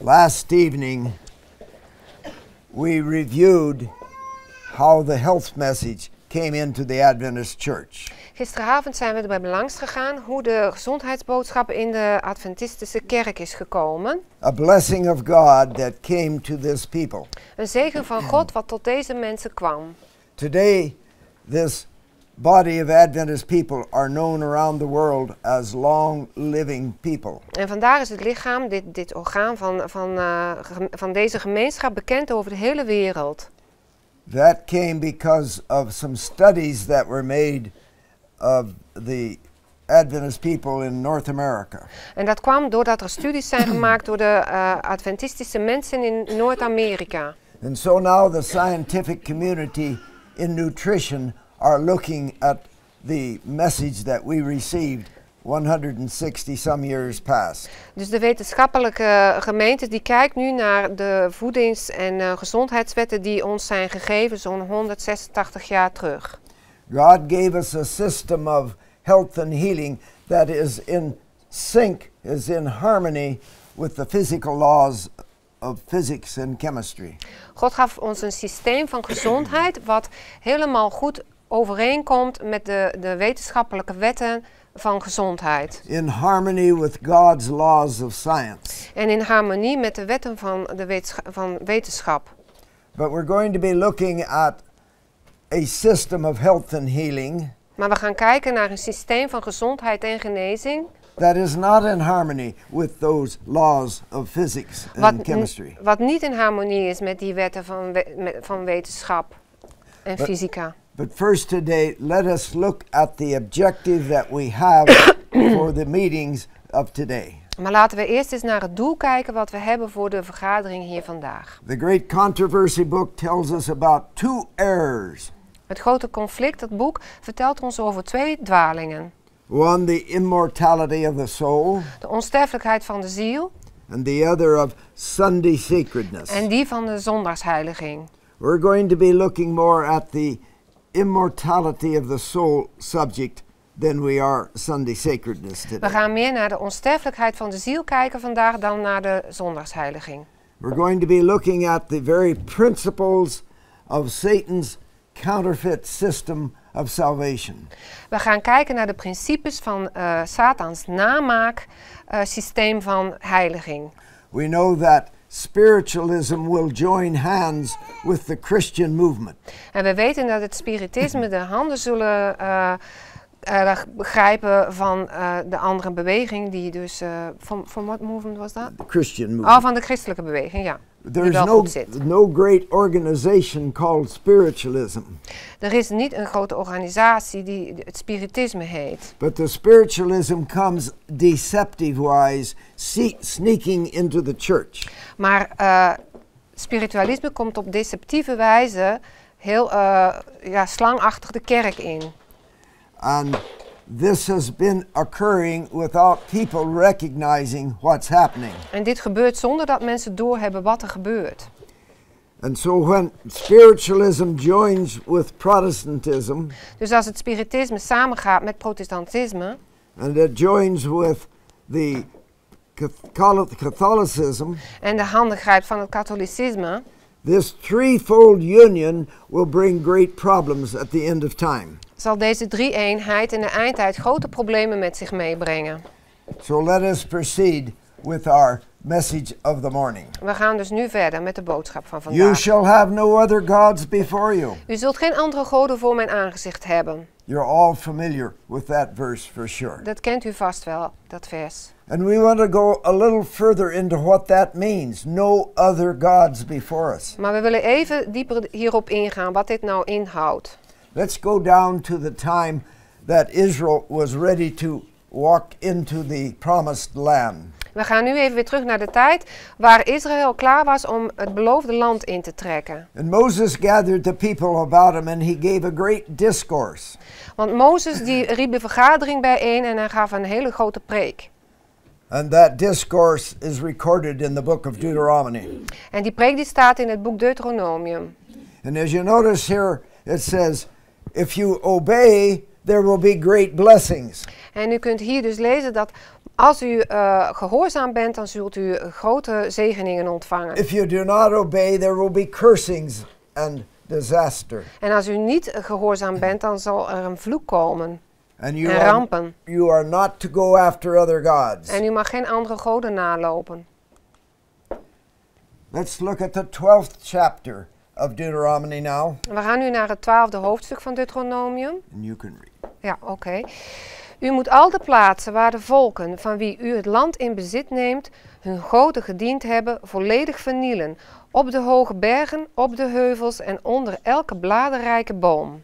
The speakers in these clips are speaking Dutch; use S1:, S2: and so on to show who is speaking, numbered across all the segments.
S1: Last evening, we reviewed how the health message came into the Adventist church.
S2: Gisteravond zijn we erbij langs gegaan hoe de gezondheidsboodschap in de Adventistische kerk is gekomen.
S1: A blessing of God that came to this people.
S2: Een zegen van God wat tot deze mensen kwam.
S1: Today this body of Adventist people are known around the world as long living people.
S2: En vandaar is het lichaam, dit, dit orgaan van, van, uh, van deze gemeenschap bekend over de hele wereld.
S1: That came because of some studies that were made of the Adventist people in North America.
S2: En dat kwam doordat er studies zijn gemaakt door de uh, Adventistische mensen in Noord-Amerika.
S1: And so now the scientific community in nutrition are looking at the message that we received 160 some years past.
S2: Dus de wetenschappelijke gemeente die kijkt nu naar de voedings- en uh, gezondheidswetten die ons zijn gegeven zo'n 186 jaar terug.
S1: God gave us a system of health and healing that is in sync, is in harmony with the physical laws of physics and chemistry.
S2: God gaf ons een systeem van gezondheid wat helemaal goed overeenkomt met de, de wetenschappelijke wetten van gezondheid.
S1: In harmony with God's laws of science.
S2: En in harmonie met de wetten van, de wetensch van wetenschap. But we're going to be looking at
S1: a system of health and healing.
S2: Maar we gaan kijken naar een systeem van gezondheid en genezing.
S1: That is not in harmony with those laws of physics
S2: and wat chemistry. Wat niet in harmonie is met die wetten van, we van wetenschap en but fysica.
S1: But first, today, let us look at the objective that we have for the meetings of today.
S2: Maar laten we eerst eens naar het doel kijken wat we hebben voor de vergadering hier vandaag.
S1: The Great Controversy book tells us about two errors.
S2: Het grote conflict, dat boek, vertelt ons over twee dwalingen.
S1: One, the immortality of the soul. De onsterfelijkheid van de ziel. And the other of Sunday sacredness.
S2: En die van de zondagsheiliging.
S1: We're going to be looking more at the immortality of the soul subject than we are Sunday sacredness today. We
S2: gaan meer naar de onsterfelijkheid van de ziel kijken vandaag dan naar de zondagsheiliging.
S1: We're going to be looking at the very principles of Satan's counterfeit system of salvation.
S2: We gaan kijken naar de principes van uh, Satans namaak uh, systeem van heiliging.
S1: We know that spiritualism will join hands with the Christian movement.
S2: En we weten dat het spiritisme de handen zullen uh, uh, eh, grijpen van uh, de andere beweging, die dus. Eh, van, van wat movement was dat?
S1: Christian movement. Oh, van
S2: de christelijke beweging, ja.
S1: There is no, no great organization called spiritualism.
S2: Er is niet een grote organisatie die het spiritisme heet.
S1: But the spiritualism comes deceptive wise, sneaking into the church.
S2: Maar spiritualisme komt op deceptieve wijze heel ja, slangachtig de kerk in.
S1: And this has been occurring without people recognizing what's happening.
S2: En dit gebeurt zonder dat mensen doorhebben wat er gebeurt.
S1: And so when spiritualism joins with Protestantism.
S2: Dus als het spiritisme samengaat met protestantisme.
S1: And it joins with the Catholicism. En de handen grijpt
S2: van het katholicisme.
S1: This threefold union will bring great problems at the end of time
S2: zal deze drie-eenheid in de eindtijd grote problemen met zich meebrengen.
S1: So let us proceed with our message of the morning.
S2: We gaan dus nu verder met de boodschap van vandaag. You shall
S1: have no other gods before you.
S2: U zult geen andere goden voor mijn aangezicht hebben.
S1: You're all familiar with that verse for sure.
S2: Dat kent u vast wel, dat vers.
S1: And we want to go a little further into what that means. No other gods before us.
S2: Maar we willen even dieper hierop ingaan wat dit nou inhoudt.
S1: Let's go down to the time that Israel was ready to walk into the promised land.
S2: We gaan nu even weer terug naar de tijd waar Israël klaar was om het beloofde land in te trekken.
S1: And Moses gathered the people about him and he gave a great discourse.
S2: Want Mozes die riep de vergadering bijeen en hij gaf een hele grote preek.
S1: And that discourse is recorded in the book of Deuteronomy.
S2: En die preek die staat in het boek Deuteronomium.
S1: And as you notice here it says If you obey, there will be great blessings.
S2: En u kunt hier dus lezen dat als u uh, gehoorzaam bent, dan zult u grote zegeningen ontvangen. If you
S1: do not obey, there will be cursings and disaster.
S2: En als u niet gehoorzaam bent, dan zal er een vloek komen.
S1: And you en rampen. Are, you are not to go after other gods. En
S2: u mag geen andere goden nalopen.
S1: Let's look at the 12th chapter of Deuteronomy now.
S2: We gaan nu naar het twaalfde hoofdstuk van Deuteronomium.
S1: you can read.
S2: Ja, oké. U moet al de plaatsen waar de volken van wie u het land in bezit neemt, hun goden gediend hebben, volledig vernielen. Op de hoge bergen, op de heuvels en onder elke bladerrijke boom.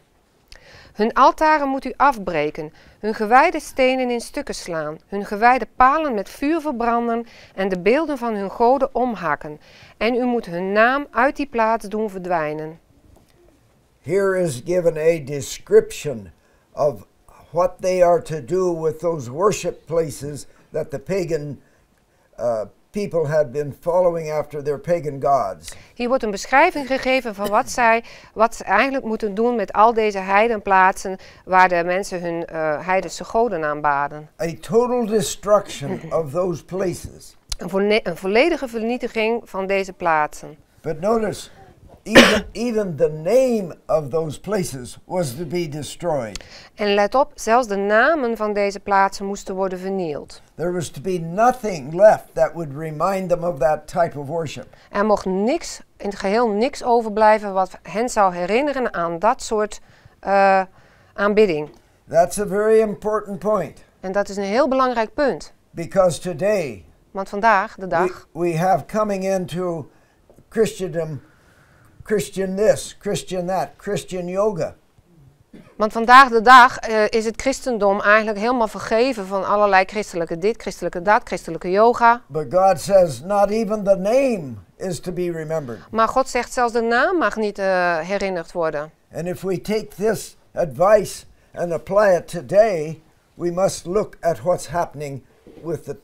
S2: Hun altaren moet u afbreken, hun gewijde stenen in stukken slaan, hun gewijde palen met vuur verbranden en de beelden van hun goden omhakken. En u moet hun naam uit die plaats doen verdwijnen.
S1: Here is given a description of what they are to do with those worship places that the pagan uh, people had been following after their pagan gods.
S2: Hier wordt een beschrijving gegeven van wat zij, wat ze eigenlijk moeten doen met al deze heidenplaatsen waar de mensen hun uh, heidense goden aanbaden.
S1: A total destruction of those places.
S2: Een, een volledige vernietiging van deze plaatsen.
S1: But notice Even, even the name of those places was to be destroyed.
S2: En let op, zelfs de namen van deze plaatsen moesten worden vernield.
S1: There was to be nothing left that would remind them of that type of
S2: worship. Er mocht niks, in het geheel niks overblijven wat hen zou herinneren aan dat soort uh, aanbidding. That's a very important point. En dat is een heel belangrijk punt. Because today, Want vandaag, de dag, we have coming
S1: into Christendom Christian this, Christian that, Christian
S2: yoga. Want vandaag de dag eh, is het christendom eigenlijk helemaal vergeven van allerlei christelijke dit, christelijke dat, christelijke yoga.
S1: But God says not even the name is to be remembered.
S2: Maar God zegt zelfs de naam mag niet eh, herinnerd worden.
S1: And if we take this advice and apply it today, we must look at what's happening with the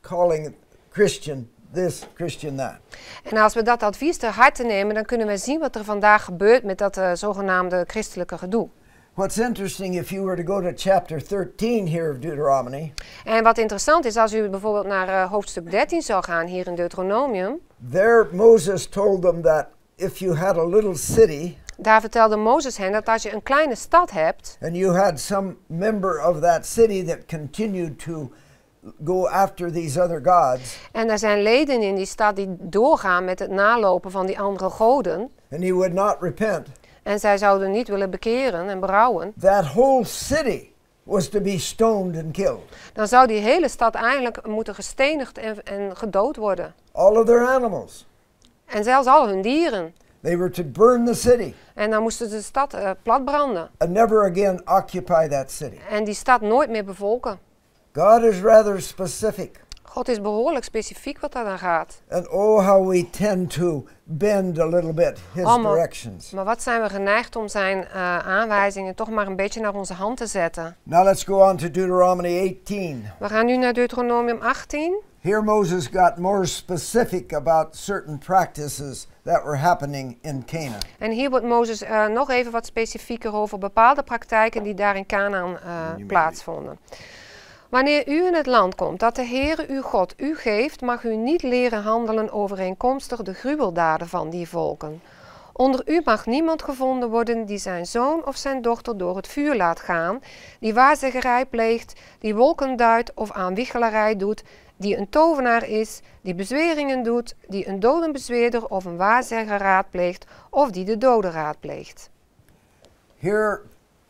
S1: calling Christian this, Christian that.
S2: En als we dat advies ter harte nemen, dan kunnen we zien wat er vandaag gebeurt met dat uh, zogenaamde christelijke gedoe.
S1: What's interesting if you were to go to chapter 13 here of Deuteronomy.
S2: En wat interessant is als u bijvoorbeeld naar uh, hoofdstuk 13 zou gaan hier in Deuteronomium.
S1: There Moses told them that if you had a little city daar vertelde Mozes
S2: hen dat als je een kleine stad hebt.
S1: And you had some member of that city that continued to go after these other gods.
S2: En er zijn leden in die stad die doorgaan met het nalopen van die andere goden.
S1: And would not repent.
S2: En zij zouden niet willen bekeren en berouwen. That whole city was to be stoned and killed. Dan zou die hele stad eigenlijk moeten gestenigd en, en gedood worden. All of their animals. En zelfs al hun dieren. They were to burn the city. En dan moesten ze de stad eh, platbranden.
S1: And never again occupy that city.
S2: En die stad nooit meer bevolken.
S1: God is rather specific.
S2: God is behoorlijk specifiek wat daar dan gaat. And oh
S1: how we tend to bend a little bit his oh, directions.
S2: Maar wat zijn we geneigd om zijn uh, aanwijzingen toch maar een beetje naar onze hand te zetten.
S1: Now let's go on to Deuteronomy
S2: 18. We gaan nu naar Deuteronomium 18.
S1: Here Moses got more specific about certain practices that were happening in Canaan.
S2: En hier wordt Moses uh, eh, nog even wat specifieker over bepaalde praktijken die daar in Canaan uh, plaatsvonden. Wanneer u in het land komt dat de Heere uw God u geeft, mag u niet leren handelen overeenkomstig de gruweldaden van die volken. Onder u mag niemand gevonden worden die zijn zoon of zijn dochter door het vuur laat gaan, die waarzeggerij pleegt, die wolken duidt of aanwiegelarij doet, die een tovenaar is, die bezweringen doet, die een dodenbezweerder of een waarzegger raadpleegt of die de doden raadpleegt.
S1: Here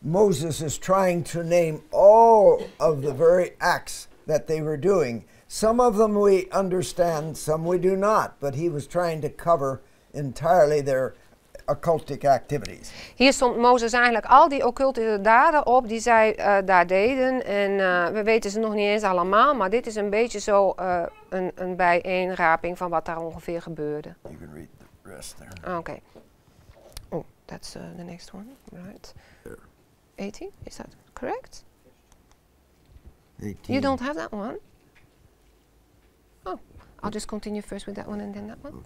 S1: Moses is trying to name all of the very acts that they were doing. Some of them we understand, some we do not, but he was trying to cover entirely their occultic activities.
S2: Hier stond Mozes eigenlijk al die occulte daden op die zij uh, daar deden. En uh, we weten ze nog niet eens allemaal, maar dit is een beetje zo uh, een, een bijeenraping van wat daar ongeveer gebeurde. You can read the rest there. Ah, oké. Okay. Oh, that's the next one, right? 18, is that correct? 18.
S1: You don't have that one?
S2: Oh, I'll just continue first with that one and then that one.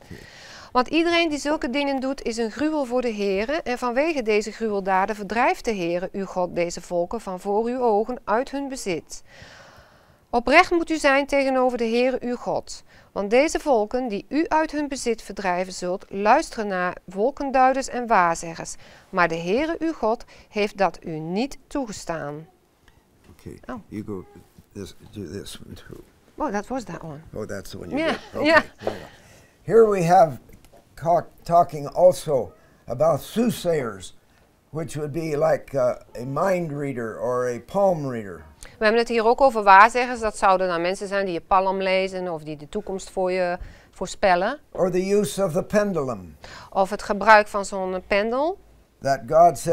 S2: Want iedereen die zulke dingen doet, is een gruwel voor de Heere. En vanwege deze gruweldaden verdrijft de Heere, uw God, deze volken van voor uw ogen uit hun bezit Oprecht moet u zijn tegenover de Heere uw God. Want deze volken die u uit hun bezit verdrijven zult, luisteren naar wolkenduiders en waarzeggers. Maar de Heere uw God heeft dat u niet toegestaan.
S1: Oké, oh. you go, this, do this one too.
S2: Oh, that was that one.
S1: Oh, that's the one you yeah. did. Here we have talking also about soothsayers, which would be like uh, a mind reader or a palm reader.
S2: We hebben het hier ook over waarzeggers. Dat zouden dan mensen zijn die je palm lezen of die de toekomst voor je voorspellen. of het gebruik van zo'n pendel. God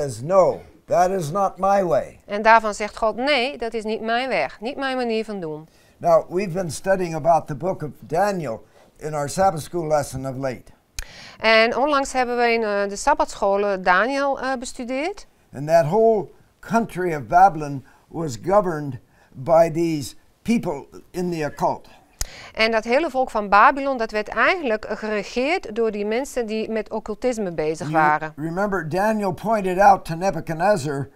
S2: En daarvan zegt God: nee, dat is niet mijn weg, niet mijn manier van doen.
S1: Now, we've been studying about the book of Daniel in our Sabbath school lesson of late.
S2: En onlangs hebben we in eh, de sabbatscholen Daniel eh, bestudeerd.
S1: And that whole country of Babylon was governed by these people in the occult.
S2: En dat hele volk van Babylon, dat werd eigenlijk geregeerd door die mensen die met occultisme bezig
S1: waren. remember Daniel pointed out to Nebuchadnezzar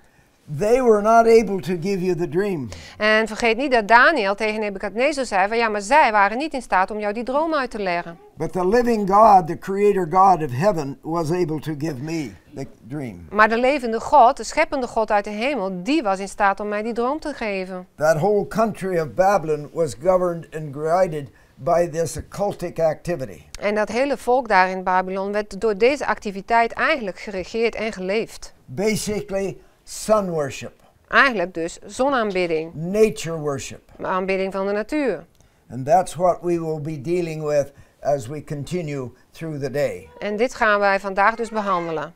S1: They were not able to give you the dream.
S2: En vergeet niet dat Daniel tegen Nebuchadnezzar zei van ja, maar zij waren niet in staat om jou die droom uit te leggen.
S1: But the living God, the creator God of heaven was able to give me the dream.
S2: Maar de levende God, de scheppende God uit de hemel, die was in staat om mij die droom te geven.
S1: That whole country of Babylon was governed and guided by this occultic activity.
S2: En dat hele volk daar in Babylon werd door deze activiteit eigenlijk geregeerd en geleefd.
S1: Basically Sun worship.
S2: Eigenlijk dus zonaanbidding.
S1: Nature worship.
S2: Aanbidding van de natuur.
S1: And that's what we will be dealing with as we continue through the day.
S2: En dit gaan wij vandaag dus behandelen.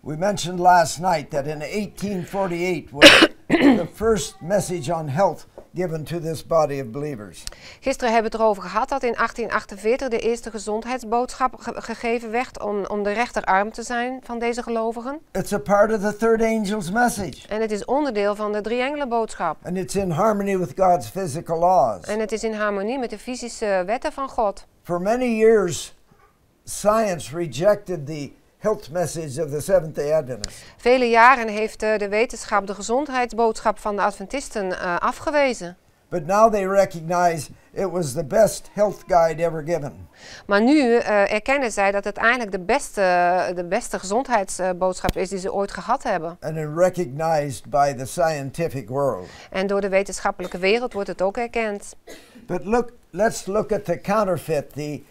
S1: We mentioned last night that in 1848 was the first message on health given to this body of believers.
S2: Gisteren hebben we het erover gehad dat in 1848 de eerste gezondheidsboodschap gegeven werd om, om de rechterarm te zijn van deze gelovigen.
S1: It's a part of the third angel's message.
S2: En het is onderdeel van de engelenboodschap.
S1: And it's in harmony with God's physical laws. En
S2: het is in harmonie met de fysische wetten van God.
S1: For many years science rejected the Health Message of the Seventh-day Adventist.
S2: Vele jaren heeft eh, de wetenschap de gezondheidsboodschap van de Adventisten eh, afgewezen.
S1: But now they recognize it was the best health guide ever given.
S2: Maar nu uh, erkennen zij dat het eigenlijk de beste, de beste gezondheidsboodschap is die ze ooit gehad hebben.
S1: And recognized by the scientific world.
S2: En door de wetenschappelijke wereld wordt het ook erkend.
S1: But look, let's look at the counterfeit, the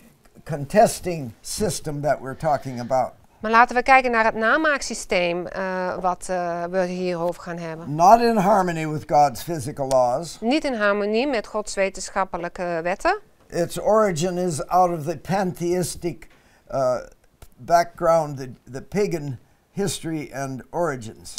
S1: contesting system that we're talking about.
S2: Maar laten we kijken naar het namaaksysteem uh, wat uh, we hierover gaan hebben.
S1: Not in harmony with God's physical laws.
S2: Niet in harmonie met Gods wetenschappelijke wetten.
S1: Its origin is out of the pantheistic uh, background, the, the pagan history and origins.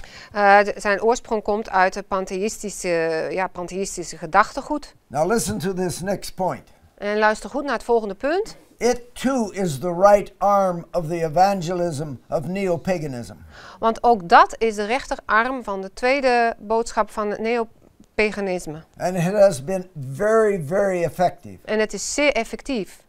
S2: zijn oorsprong komt uit de pantheïstische, ja, pantheïstische gedachtegoed.
S1: Now listen to this next point.
S2: En luister goed naar het volgende punt.
S1: It too is the right arm of the evangelism of neopaganism.
S2: Want ook dat is de rechterarm van de tweede boodschap van het neopaganisme. And
S1: it has been very very effective.
S2: En het is zeer effectief.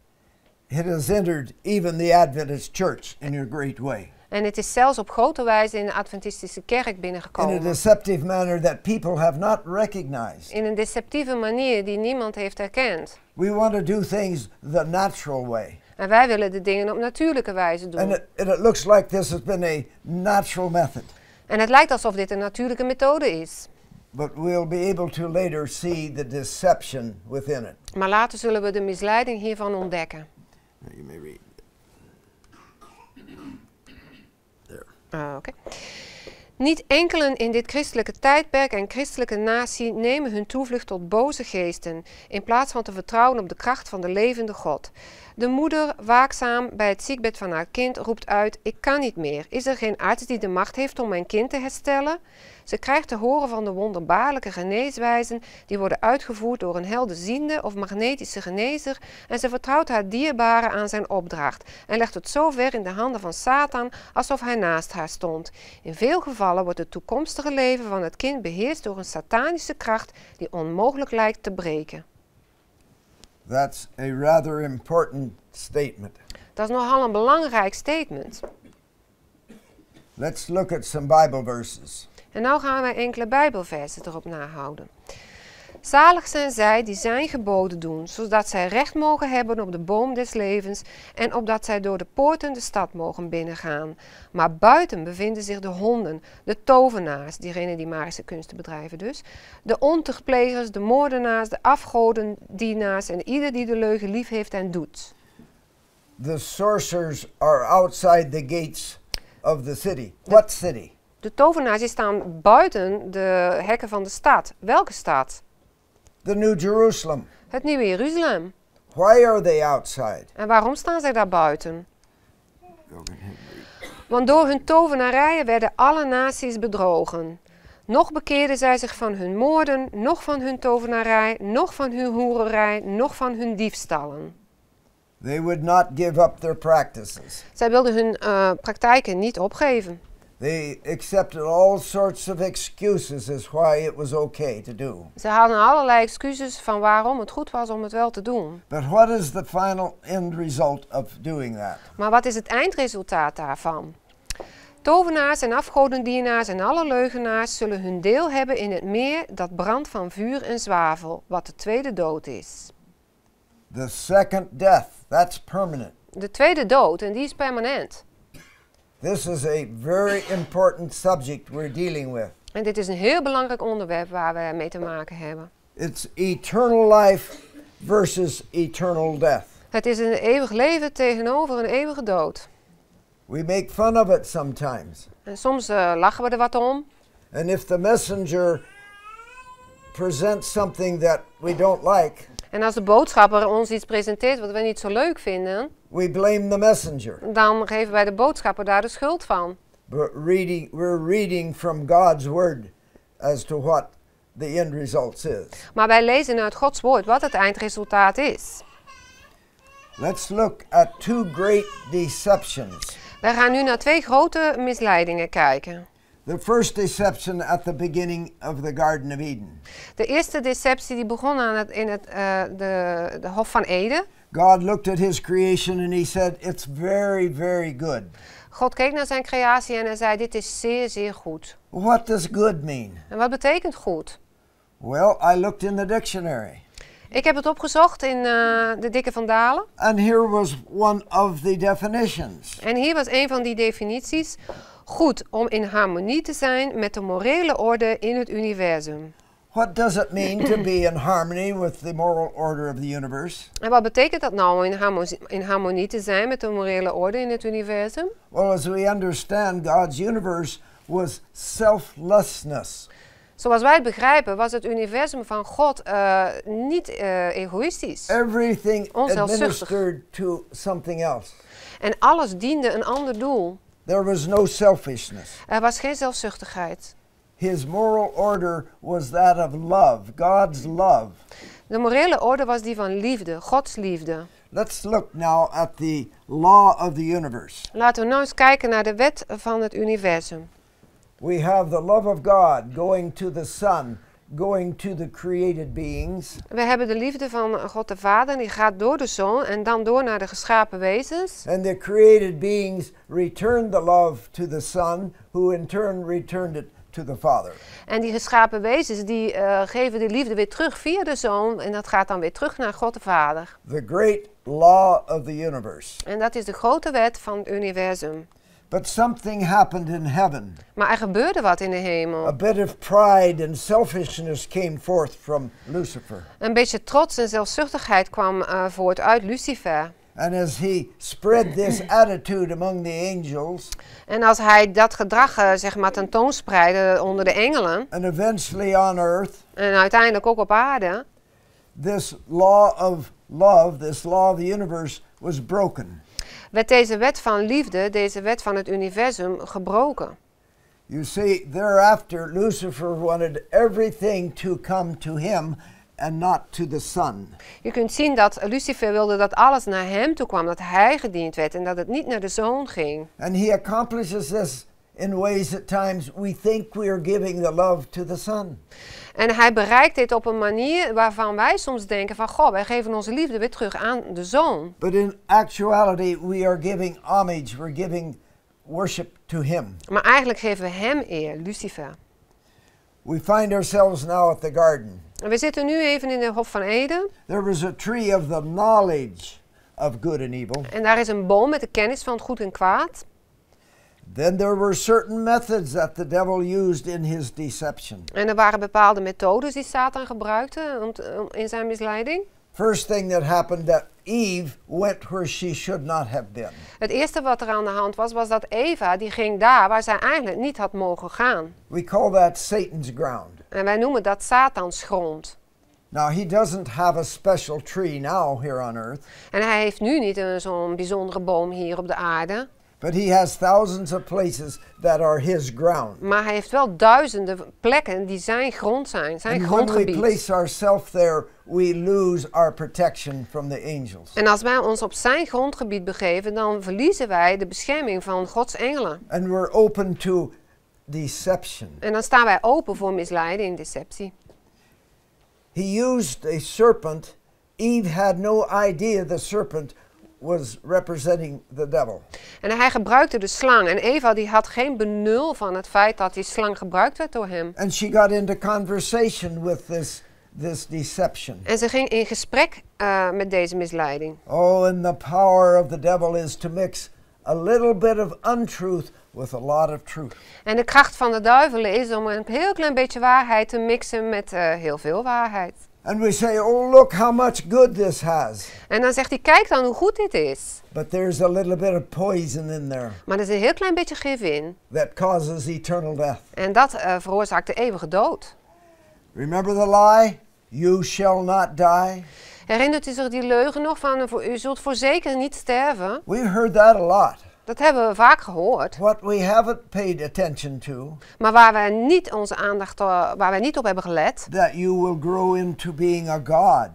S1: It has entered even the Adventist church in a great way.
S2: En het is zelfs op grote wijze in de Adventistische kerk binnengekomen. In,
S1: a deceptive manner that people have not recognized. in
S2: een deceptieve manier die niemand heeft erkend.
S1: We want to do things the natural way.
S2: En wij willen de dingen op natuurlijke wijze doen. And it,
S1: and it looks like this has been a natural method.
S2: En het lijkt alsof dit een natuurlijke methode is.
S1: But we'll be able to later see the deception within it.
S2: Maar later zullen we de misleiding hiervan ontdekken.
S1: You may read. Ah,
S2: Niet enkelen in dit christelijke tijdperk en christelijke natie nemen hun toevlucht tot boze geesten, in plaats van te vertrouwen op de kracht van de levende God. De moeder, waakzaam bij het ziekbed van haar kind, roept uit: Ik kan niet meer. Is er geen arts die de macht heeft om mijn kind te herstellen? Ze krijgt te horen van de wonderbaarlijke geneeswijzen die worden uitgevoerd door een heldenziende of magnetische genezer en ze vertrouwt haar dierbare aan zijn opdracht en legt het zover in de handen van Satan alsof hij naast haar stond. In veel gevallen wordt het toekomstige leven van het kind beheerst door een satanische kracht die onmogelijk lijkt te breken.
S1: That's a rather important statement.
S2: Dat is nogal een belangrijk statement.
S1: Let's look at some Bible verses.
S2: En nou gaan we enkele Bijbelversen erop nahouden. Zalig zijn zij die zijn geboden doen, zodat zij recht mogen hebben op de boom des levens en opdat zij door de poorten de stad mogen binnengaan. Maar buiten bevinden zich de honden, de tovenaars, diegenen die magische kunsten bedrijven dus, de ontuchtplegers, de moordenaars, de afgodendienaars en ieder die de leugen lief heeft en doet.
S1: The sorcerers are outside the gates of the city. What
S2: city? De tovenaars staan buiten de hekken van de stad. Welke stad? The New Jerusalem. Het Nieuwe Jeruzalem.
S1: Why are they outside?
S2: En waarom staan zij daar buiten? Want door hun tovenarijen werden alle naties bedrogen. Nog bekeerden zij zich van hun moorden, nog van hun tovenarij, nog van hun hoererij, nog van hun diefstallen. Zij wilden hun eh, praktijken niet opgeven.
S1: They accepted all sorts of excuses as why it was okay to do.
S2: Ze hadden allerlei excuses van waarom het goed was om het wel te doen.
S1: But what is the final end result of doing that?
S2: Maar wat is het eindresultaat daarvan? Tovenaars en afgodendienaars en alle leugenaars zullen hun deel hebben in het meer dat brandt van vuur en zwavel, wat de tweede dood is.
S1: The second death, that's permanent.
S2: De tweede dood en die is permanent.
S1: This is a very important subject we're dealing with.
S2: En dit is een heel belangrijk onderwerp waar we mee te maken hebben.
S1: It's eternal life versus eternal death.
S2: Het is een eeuwig leven tegenover een eeuwige dood.
S1: We make fun of it sometimes.
S2: En soms uh, lachen we er wat om.
S1: And if the messenger presents something that we don't like.
S2: En als de boodschapper ons iets presenteert wat we niet zo leuk vinden
S1: we blame the messenger.
S2: Dan geven wij de boodschapper daar de schuld van.
S1: But reading, we're reading from God's word as to what the end result is.
S2: Maar wij lezen uit Gods woord wat het eindresultaat is.
S1: Let's look at two great deceptions.
S2: Wij gaan nu naar twee grote misleidingen kijken.
S1: The first deception at the beginning of the Garden of Eden.
S2: De eerste deceptie die begon aan het, in het, uh, de, de Hof van Eden.
S1: God looked at his creation and he said, it's very, very good.
S2: God keek naar zijn creatie en hij zei, dit is zeer, zeer goed.
S1: What does good mean?
S2: En wat betekent goed?
S1: Well, I looked in the dictionary.
S2: Ik heb het opgezocht in uh, de dikke van Dalen. And here was one of the
S1: definitions.
S2: En hier was een van die definities. Goed om in harmonie te zijn met de morele orde in het universum. What does it mean to
S1: be in harmony with the moral order of the universe?
S2: En wat betekent dat nou om in harmonie, in harmonie te zijn met de morele orde in het universum?
S1: Well, as we understand God's universe was selflessness.
S2: Zoals wij het begrijpen, was het universum van God uh, niet uh, egoïstisch. Everything administered
S1: to something else. En alles diende een ander doel. There was no selfishness. Er
S2: was geen zelfzuchtigheid. His moral order was that of love, God's love. De morele orde was die van liefde, Gods liefde. Let's look now at the law of the universe. Laten we nou eens kijken naar de wet van het universum.
S1: We have the love of God going to the Son, going to the created beings.
S2: We hebben de liefde van God de Vader die gaat door de Zoon en dan door naar de geschapen wezens.
S1: And the created beings return the love to the Son, who in turn returned it to the Father.
S2: En die geschapen wezens die uh, geven de liefde weer terug via de Zoon en dat gaat dan weer terug naar God de Vader.
S1: The great law of the universe.
S2: En dat is de grote wet van het universum.
S1: But something happened in heaven.
S2: Maar er gebeurde wat in de hemel. A
S1: bit of pride and selfishness came forth from Lucifer.
S2: Een beetje trots en zelfzuchtigheid kwam uh, voort uit Lucifer. And as
S1: he spread this attitude among the angels,
S2: en als hij dat gedrag uh, zeg maar tentoonspreidde onder de engelen. And eventually on earth, en uiteindelijk ook op aarde.
S1: This law of love, this law of the universe was
S2: broken werd deze wet van liefde, deze wet van het universum, gebroken.
S1: You see, thereafter Lucifer wanted everything to come to him and not to the sun.
S2: Je kunt zien dat Lucifer wilde dat alles naar hem toe kwam, dat hij gediend werd en dat het niet naar de zoon ging.
S1: And he accomplishes this in ways at times we think we are giving the love to the Son.
S2: En hij bereikt dit op een manier waarvan wij soms denken van God, wij geven onze liefde weer terug aan de zoon. But in
S1: actuality we are giving homage, we're giving worship to him.
S2: Maar eigenlijk geven we hem eer, Lucifer.
S1: We find ourselves now at the garden.
S2: En we zitten nu even in de hof van Eden.
S1: There was a tree of the knowledge of good and evil.
S2: En daar is een boom met de kennis van het goed en kwaad.
S1: Then there were certain methods that the devil used in his deception.
S2: En er waren bepaalde methodes die Satan gebruikte om, eh, in zijn misleiding.
S1: First thing that happened that Eve went where she should not have been.
S2: Het eerste wat er aan de hand was was dat Eva die ging daar waar zij eigenlijk niet had mogen gaan.
S1: We call that Satan's ground.
S2: En wij noemen dat Satans grond.
S1: Now he doesn't have a special tree now here on earth.
S2: En hij heeft nu niet zo'n bijzondere boom hier op de aarde.
S1: But he has thousands of places that are his ground.
S2: Maar hij heeft wel duizenden plekken die zijn grond zijn, zijn And grondgebied. When we place
S1: ourselves there, we lose our protection from the angels.
S2: En als wij ons op zijn grondgebied begeven, dan verliezen wij de bescherming van Gods engelen. And we're open to
S1: deception.
S2: En dan staan wij open voor misleiding, deceptie.
S1: He used a serpent. Eve had no idea the serpent was representing the devil.
S2: En hij gebruikte de slang. En Eva die had geen benul van het feit dat die slang gebruikt werd door hem. And
S1: she got into conversation with this this deception. En
S2: ze ging in gesprek uh, met deze misleiding. Oh, and the power
S1: of the devil is to mix a little bit of untruth with a lot of truth.
S2: En de kracht van de duivel is om een heel klein beetje waarheid te mixen met uh, heel veel waarheid.
S1: And we say, oh look how much good this has.
S2: En dan zegt hij, kijk dan hoe goed dit is.
S1: But there's a little bit of poison in there.
S2: Maar er is een heel klein beetje gif in.
S1: That causes
S2: eternal death. En dat uh, veroorzaakt de eeuwige dood. Remember the lie? You shall not die. Herinnert u zich die leugen nog van, u zult voorzeker niet sterven? We heard that a lot. Dat hebben we vaak gehoord. What we haven't paid attention to. Maar waar we niet onze aandacht eh, waar we niet op hebben gelet. That you will grow into being a god.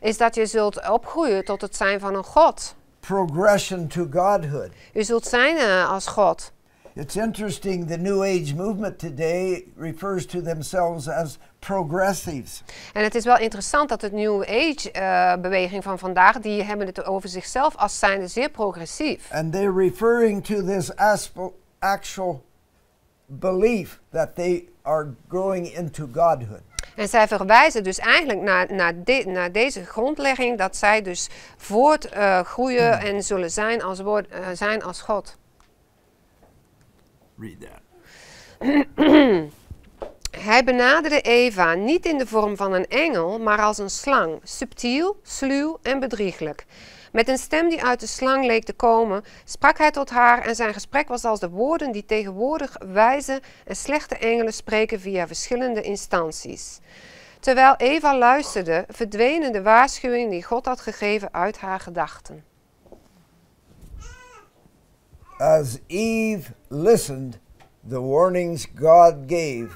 S2: Is dat je zult opgroeien tot het zijn van een god. Progression to godhood. U zult zijn eh, als god. It's interesting the new
S1: age movement today refers to themselves as progressives.
S2: En het is wel interessant dat de New Age eh, beweging van vandaag, die hebben het over zichzelf als zijnde zeer progressief.
S1: And they're referring to this actual belief that they are growing into godhood.
S2: En zij verwijzen dus eigenlijk naar, naar, naar deze grondlegging dat zij dus voortgroeien eh, hmm. en zullen zijn als, eh, zijn als God. Read that. Hij benaderde Eva niet in de vorm van een engel, maar als een slang, subtiel, sluw en bedrieglijk. Met een stem die uit de slang leek te komen, sprak hij tot haar en zijn gesprek was als de woorden die tegenwoordig wijze en slechte engelen spreken via verschillende instanties. Terwijl Eva luisterde, verdwenen de waarschuwingen die God had gegeven uit haar gedachten.
S1: As Eve listened, the warnings God gave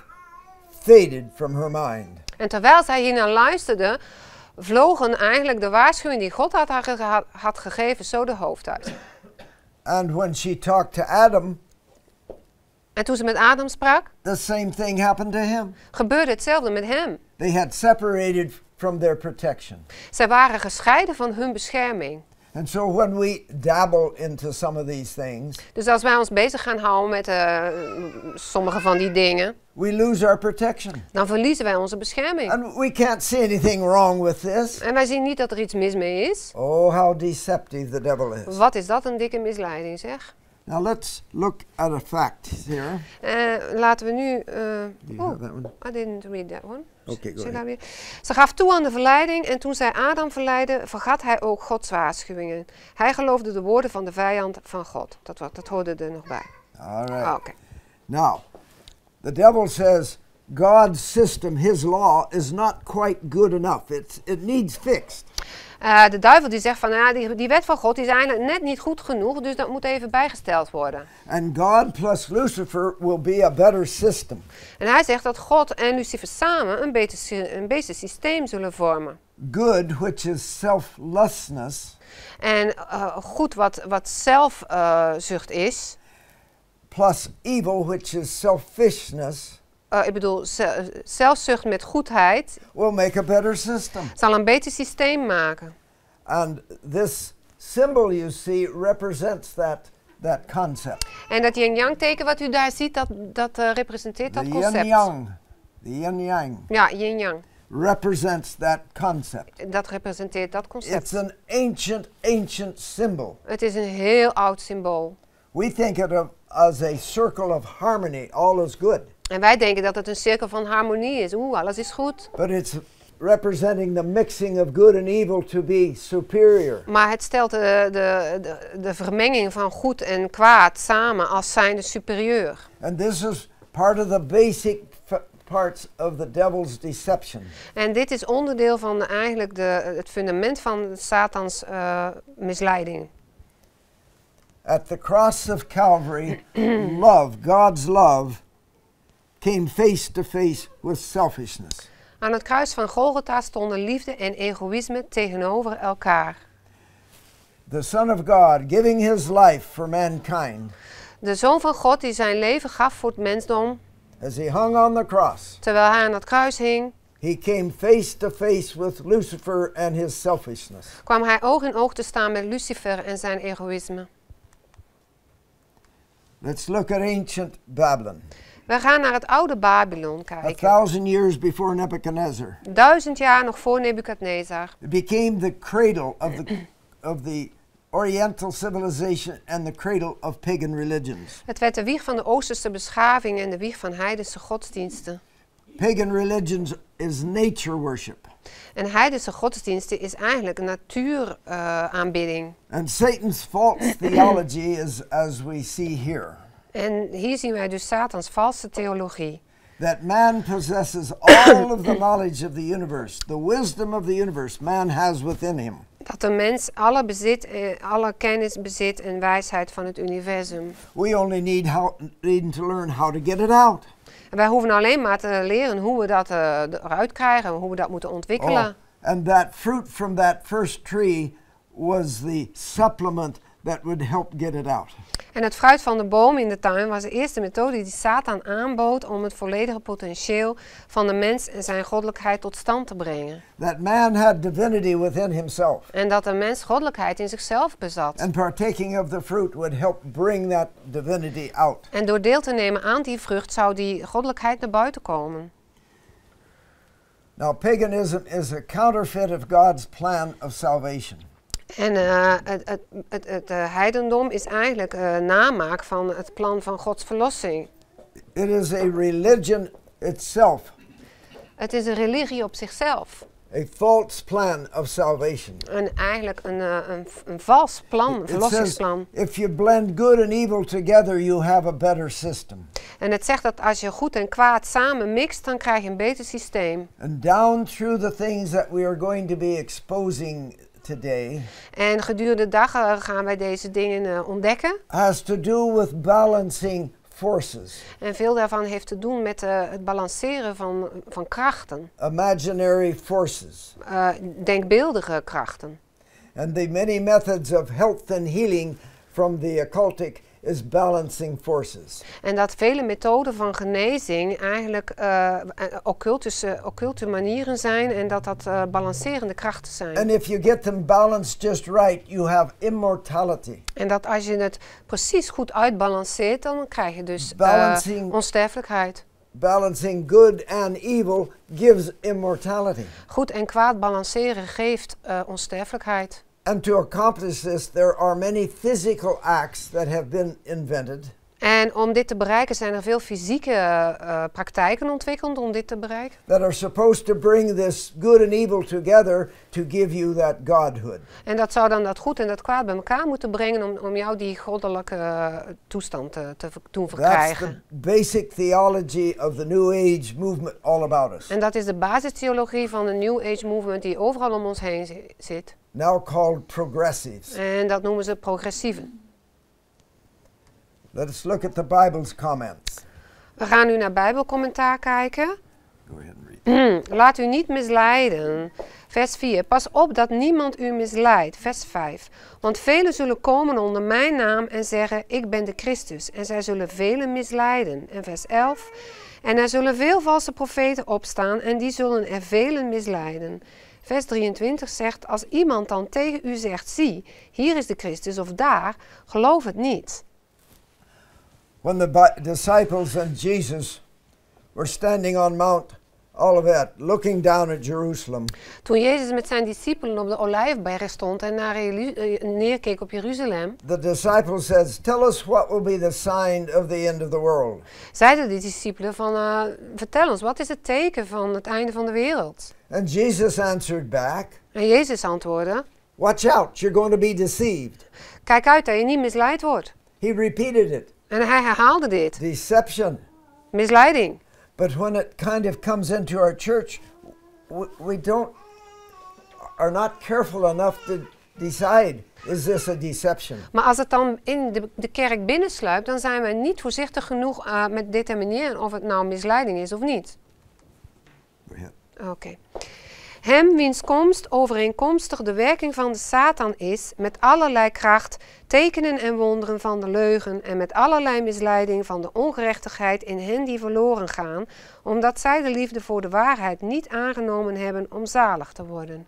S1: faded from her mind.
S2: En terwijl zij hiernaar luisterde, vlogen eigenlijk de waarschuwing die God had, haar had gegeven zo de hoofd uit.
S1: And when she talked to Adam,
S2: en toen ze met Adam sprak, the same thing happened to him. gebeurde hetzelfde met hem.
S1: They had separated from their protection.
S2: Zij waren gescheiden van hun bescherming.
S1: And so when we dabble into some of these things,
S2: dus als wij ons bezig gaan houden met uh, sommige van die dingen, we lose our protection. dan verliezen wij onze bescherming. And we can't see anything wrong with this. En wij zien niet dat er iets mis mee is.
S1: Oh, how deceptive the devil is.
S2: Wat is dat een dikke misleiding, zeg?
S1: Now let's look at a fact here.
S2: Eh, laten we nu. Uh, oh, I didn't read that one. Oké, okay, Ze gaf toe aan de verleiding en toen zij Adam verleidde, vergat hij ook Gods waarschuwingen. Hij geloofde de woorden van de vijand van God. Dat, dat hoorde er nog bij.
S1: All right. Ah, Now, the devil says God's system, his law, is not quite good
S2: enough. It's, it needs fixed. Uh, de duivel die zegt van ja, ah, die, die wet van God die is eigenlijk net niet goed genoeg, dus dat moet even bijgesteld worden.
S1: And God plus Lucifer will be a better system.
S2: En hij zegt dat God en Lucifer samen een beter, een beter systeem zullen vormen. Good, which is selflessness. En uh, goed wat, wat zelfzucht uh, is. Plus evil, which is selfishness uh, ik bedoel, zelfzucht met goedheid. Will make a better system. Zal een beter systeem maken. And this symbol you
S1: see represents that that concept.
S2: En dat yin yang teken wat u daar ziet, dat, dat uh, representeert dat concept. Yin
S1: yang. The yin yang.
S2: Ja, yin yang.
S1: Represents that concept.
S2: Dat representeert dat concept.
S1: It's an ancient, ancient symbol.
S2: Het is een heel oud symbool. We
S1: think of as a circle of harmony,
S2: all is good. En wij denken dat het een cirkel van harmonie is. Oeh, alles is goed.
S1: But it's representing the mixing of good and evil to be superior.
S2: Maar het stelt eh, de, de, de, vermenging van goed en kwaad samen als zijnde superieur. And this is
S1: part of the basic parts of the devil's deception.
S2: En dit is onderdeel van eigenlijk de, het fundament van Satans uh, misleiding.
S1: At the cross of Calvary, love, God's love came face to face with selfishness.
S2: Aan het kruis van Golgotha stonden liefde en egoïsme tegenover elkaar.
S1: The Son of God giving his life for mankind.
S2: De Zoon van God die zijn leven gaf voor het mensdom.
S1: As he hung on the cross. Terwijl hij aan het kruis hing. He came face to face with Lucifer and his selfishness.
S2: Kwam hij oog in oog te staan met Lucifer en zijn egoïsme.
S1: Let's look at ancient Babylon.
S2: We gaan naar het oude Babylon kijken. A
S1: thousand years before Nebuchadnezzar.
S2: Duizend jaar nog voor Nebuchadnezzar.
S1: It became the cradle of the, of the Oriental civilization and the cradle of pagan religions.
S2: Het werd de wieg van de oosterse beschaving en de wieg van heidense godsdiensten.
S1: Pagan religions is nature worship.
S2: En heidense godsdiensten is eigenlijk natuuraanbidding.
S1: Eh, uh, and Satan's false theology is as we see here.
S2: En hier zien wij dus Satans valse theologie.
S1: That man possesses all of the knowledge of the universe, the wisdom of the universe man has within him.
S2: Dat de mens alle, bezit, eh, alle kennis bezit en wijsheid van het universum.
S1: We only need, how, need to learn how to get
S2: it out. En wij hoeven alleen maar te leren hoe we dat uh, eruit krijgen, hoe we dat moeten ontwikkelen.
S1: Oh, and that fruit from that first tree was the supplement that would help get it out.
S2: En het fruit van de boom in de tuin was de eerste methode die Satan aanbood om het volledige potentieel van de mens en zijn goddelijkheid tot stand te brengen.
S1: That man had divinity within himself.
S2: En dat de mens goddelijkheid in zichzelf bezat. And
S1: partaking of the fruit would help bring that divinity out.
S2: En door deel te nemen aan die vrucht zou die goddelijkheid naar buiten komen.
S1: Now paganism is a counterfeit of God's plan of salvation.
S2: En uh, het, het, het, het eh, heidendom is eigenlijk een eh, namaak van het plan van Gods verlossing.
S1: It is a religion itself.
S2: Het is een religie op zichzelf.
S1: A false plan of salvation.
S2: En eigenlijk een, een, een, vals plan, een verlossingsplan.
S1: Says, if you blend good and evil together, you have a better system.
S2: En het zegt dat als je goed en kwaad samen mixt, dan krijg je een beter systeem.
S1: And down through the things that we are going to be exposing today.
S2: En gedurende dag eh, gaan wij deze dingen eh, ontdekken.
S1: Has to do with balancing forces.
S2: En veel daarvan heeft te doen met eh, het balanceren van, van krachten.
S1: Imaginary forces.
S2: denkbeeldige krachten.
S1: And the many methods of health and healing from the occultic is balancing forces.
S2: En dat vele methoden van genezing eigenlijk uh, eh, eh, occultische, eh, occulte manieren zijn en dat dat uh, balancerende krachten zijn. And if
S1: you get them balanced just right, you have immortality.
S2: En dat als je het precies goed uitbalanceert, dan krijg je dus balancing, onsterfelijkheid. Balancing good and evil gives immortality. Goed en kwaad balanceren geeft onsterfelijkheid.
S1: And to accomplish this, there are many physical acts that have been invented.
S2: En om dit te bereiken zijn er veel fysieke uh, praktijken ontwikkeld om dit te bereiken.
S1: That are supposed to bring this good and evil together to give you that godhood.
S2: En dat zou dan dat goed en dat kwaad bij elkaar moeten brengen om, om jou die goddelijke uh, toestand te, te doen verkrijgen. That's the basic
S1: theology of the New Age movement all about us. En
S2: dat is de basistheologie van de New Age movement die overal om ons heen zit
S1: now called progressives.
S2: En dat noemen ze progressieven.
S1: Let us look at the Bible's comments.
S2: We gaan nu naar Bijbelcommentaar kijken. Hmm, laat u niet misleiden. Vers 4. Pas op dat niemand u misleidt. Vers 5. Want velen zullen komen onder mijn naam en zeggen: Ik ben de Christus. En zij zullen velen misleiden. En vers 11. En er zullen veel valse profeten opstaan en die zullen er velen misleiden. Vers 23 zegt, als iemand dan tegen u zegt, zie, hier is de Christus of daar, geloof het niet.
S1: When the disciples and Jesus were standing on Mount Olivet, looking down at Jerusalem.
S2: Toen Jezus met zijn discipelen op de olijfberg stond en naar eh, neerkeek op Jeruzalem.
S1: The "Tell us what will be the sign of the end of the world."
S2: Zeiden de discipelen van, eh, vertel ons wat is het teken van het einde van de wereld? And Jesus answered back. En Jezus antwoordde. Watch out, you're going to be deceived. Kijk uit dat je niet misleid wordt. He repeated it. En hij herhaalde dit. Deception.
S1: Misleiding. But when it kind of comes into our church, we, don't are not careful enough to decide is this a deception.
S2: Maar als het dan in de, de kerk binnensluipt, dan zijn we niet voorzichtig genoeg uh, met determineren of het nou misleiding is of niet. Ja. Oké. Hem wiens komst overeenkomstig de werking van de Satan is, met allerlei kracht, tekenen en wonderen van de leugen en met allerlei misleiding van de ongerechtigheid in hen die verloren gaan, omdat zij de liefde voor de waarheid niet aangenomen hebben om zalig te worden.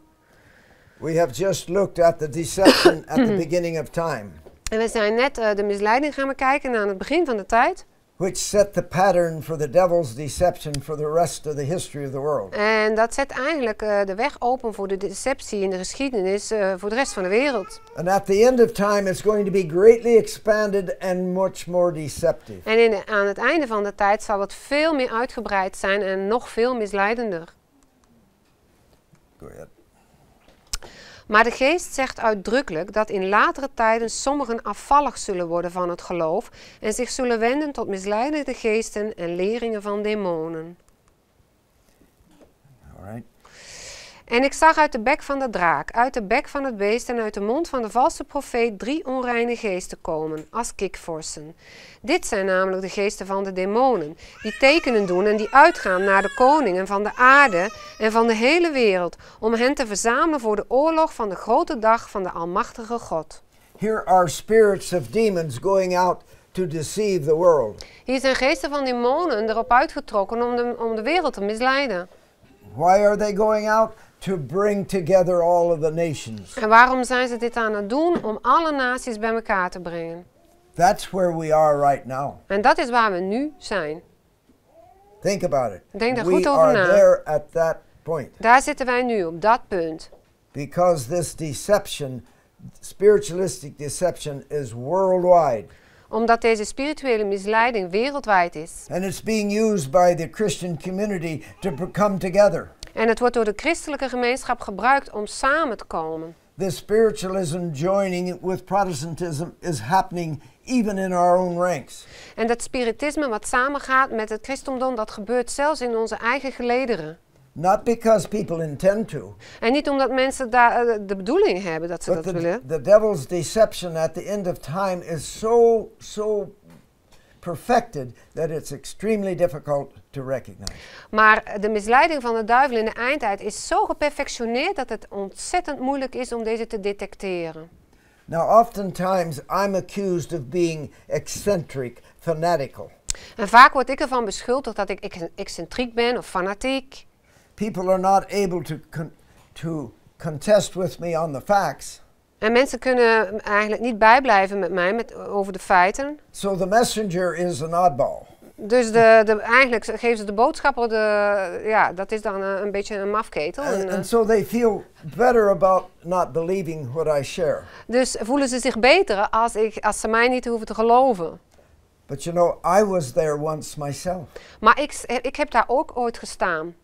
S1: We have just looked at the deception at the beginning of time.
S2: En we zijn net eh, de misleiding gaan bekijken aan het begin van de tijd.
S1: Which set the pattern for the devil's deception for the rest of the history of the world.
S2: En dat zet eigenlijk uh, de weg open voor de deceptie in de geschiedenis uh, voor de rest van de wereld. And at the end of time it's
S1: going to be greatly expanded and much more deceptive.
S2: En in de, aan het einde van de tijd zal het veel meer uitgebreid zijn en nog veel misleidender. Go ahead. Maar de geest zegt uitdrukkelijk dat in latere tijden sommigen afvallig zullen worden van het geloof en zich zullen wenden tot misleidende geesten en leringen van demonen. En ik zag uit de bek van de draak, uit de bek van het beest en uit de mond van de valse profeet drie onreine geesten komen, als kikvorsen. Dit zijn namelijk de geesten van de demonen, die tekenen doen en die uitgaan naar de koningen van de aarde en van de hele wereld, om hen te verzamelen voor de oorlog van de grote dag van de Almachtige God. Here are spirits
S1: of demons going out to deceive the world.
S2: Hier zijn geesten van demonen erop uitgetrokken om de, om de wereld te misleiden.
S1: Why are they going out? to bring together all of the nations.
S2: En waarom zijn ze dit aan het doen? Om alle naties bij elkaar te brengen.
S1: That's where we are right now.
S2: En dat is waar we nu zijn.
S1: Think about it. Denk er we goed over are There at that point.
S2: Daar zitten wij nu op dat punt.
S1: Because this deception, spiritualistic deception is worldwide.
S2: Omdat deze spirituele misleiding wereldwijd is. And it's
S1: being used by the Christian community to come together.
S2: En het wordt door de christelijke gemeenschap gebruikt om samen te komen.
S1: This spiritualism joining with Protestantism is happening even in our own ranks.
S2: En dat spiritisme wat samengaat met het christendom, dat gebeurt zelfs in onze eigen gelederen.
S1: Not because people intend to.
S2: En niet omdat mensen daar eh, de bedoeling hebben dat ze dat the,
S1: willen. The devil's deception at the end of time is so so perfected that it's extremely difficult to recognize.
S2: Maar de misleiding van de duivel in de eindtijd is zo geperfectioneerd dat het ontzettend moeilijk is om deze te detecteren.
S1: Now oftentimes I'm accused of being eccentric, fanatical.
S2: vaak word ik ervan beschuldigd dat ik excentriek ben of fanatiek.
S1: People are not able to to contest with me on the facts.
S2: En mensen kunnen eigenlijk niet bijblijven met mij met, over de feiten. So the messenger is an oddball. Dus de, de, eigenlijk geven ze de boodschapper de, ja, dat is dan eh, een, beetje een mafketel. And, and, eh,
S1: so they feel better about not believing what I share.
S2: Dus voelen ze zich beter als, ik, als ze mij niet hoeven te geloven.
S1: But you know, I was there once myself.
S2: Maar ik, ik heb daar ook ooit gestaan.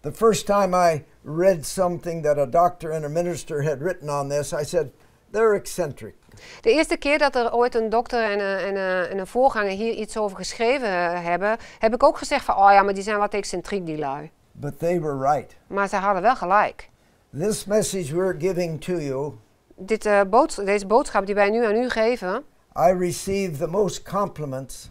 S1: The first time I read something that a doctor and a minister had written on this, I said, they're eccentric.
S2: De eerste keer dat er ooit een dokter en een, en, en een, voorganger hier iets over geschreven eh, hebben, heb ik ook gezegd van, oh ja, maar die zijn wat excentriek, die lui. Maar ze hadden wel gelijk. This message we're giving to you. Dit, eh, deze boodschap die wij nu aan u geven. I the most compliments.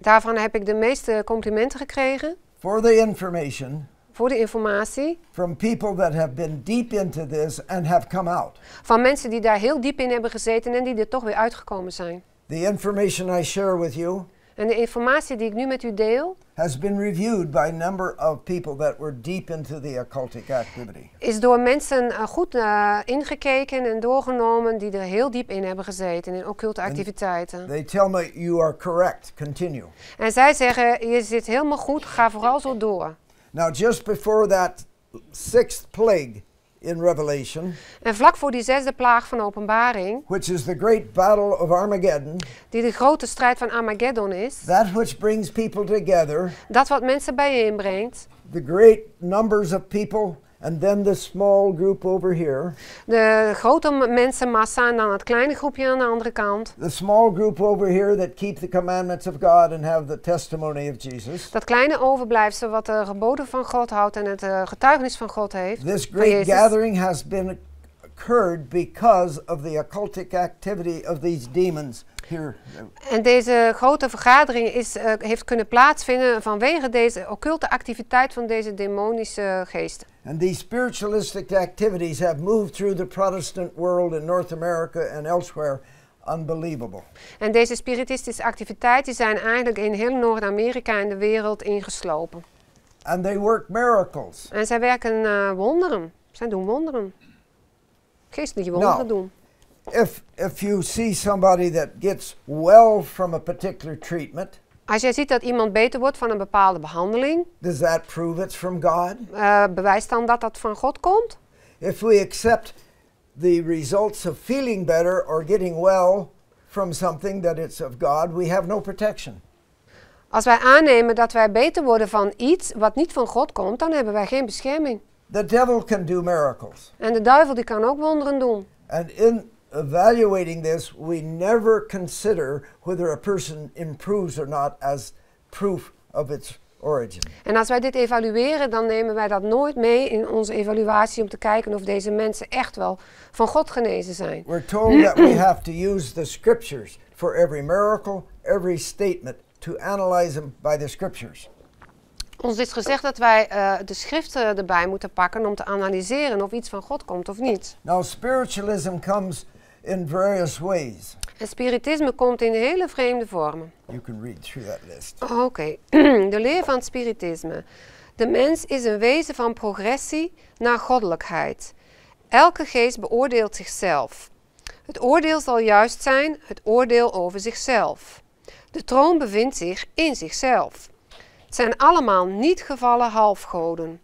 S2: Daarvan heb ik de meeste complimenten gekregen. For the information voor de informatie. From people that
S1: have been deep into this and have come out.
S2: Van mensen die daar heel diep in hebben gezeten en die er toch weer uitgekomen zijn.
S1: The information I share with you.
S2: En de informatie die ik nu met u deel
S1: has been reviewed by number of people that were deep into the occultic activity.
S2: Is door mensen eh, goed eh, ingekeken en doorgenomen die er heel diep in hebben gezeten in occulte activiteiten. they
S1: tell me you are correct. Continue.
S2: En zij zeggen je zit helemaal goed, ga vooral zo door.
S1: Now, just before that sixth plague in Revelation.
S2: En vlak voor die zesde plaag van Openbaring.
S1: Which is the great battle of Armageddon.
S2: Die de grote strijd van Armageddon is.
S1: That which brings people together.
S2: Dat wat mensen bijeenbrengt.
S1: The great numbers of people And then the small group over here.
S2: De grote mensenmassa en dan het kleine groepje aan de andere kant.
S1: The small group over here that keep the commandments of God and have the testimony of Jesus.
S2: Dat kleine overblijfsel wat de geboden van God houdt en het uh, getuigenis van God heeft. This great gathering
S1: has been occurred because of the occultic activity of these demons.
S2: En deze grote vergadering is, eh, heeft kunnen plaatsvinden vanwege deze occulte activiteit van deze demonische geesten.
S1: And these spiritualistic activities have moved through the Protestant world in North America and elsewhere.
S2: Unbelievable. En deze spiritistische activiteiten zijn eigenlijk in heel Noord-Amerika en de wereld ingeslopen.
S1: And they work miracles.
S2: En zij werken eh, wonderen. Zij doen wonderen. Geestelijke wonderen nou, doen
S1: if, if you see somebody that gets well from a particular treatment,
S2: als jij ziet dat iemand beter wordt van een bepaalde behandeling, does that prove it's from God? Uh, bewijst dan dat dat van God
S1: komt? If we accept the results of feeling better or getting well from something that it's of God, we have no protection.
S2: Als wij aannemen dat wij beter worden van iets wat niet van God komt, dan hebben wij geen bescherming. The devil can do
S1: miracles.
S2: En de duivel die kan ook wonderen doen.
S1: And in evaluating this, we never consider whether a person improves or not as proof of its origin.
S2: En als wij dit evalueren, dan nemen wij dat nooit mee in onze evaluatie om te kijken of deze mensen echt wel van God genezen zijn. We're
S1: told that we have to use the scriptures for every miracle, every statement to analyze them by the scriptures.
S2: Ons is gezegd dat wij uh, de schriften erbij moeten pakken om te analyseren of iets van God komt of niet.
S1: Now spiritualism comes in various ways.
S2: Het spiritisme komt in hele vreemde vormen.
S1: You can read through that list.
S2: Oh, oké, de leer van het spiritisme. De mens is een wezen van progressie naar goddelijkheid. Elke geest beoordeelt zichzelf. Het oordeel zal juist zijn het oordeel over zichzelf. De troon bevindt zich in zichzelf. Het zijn allemaal niet gevallen halfgoden.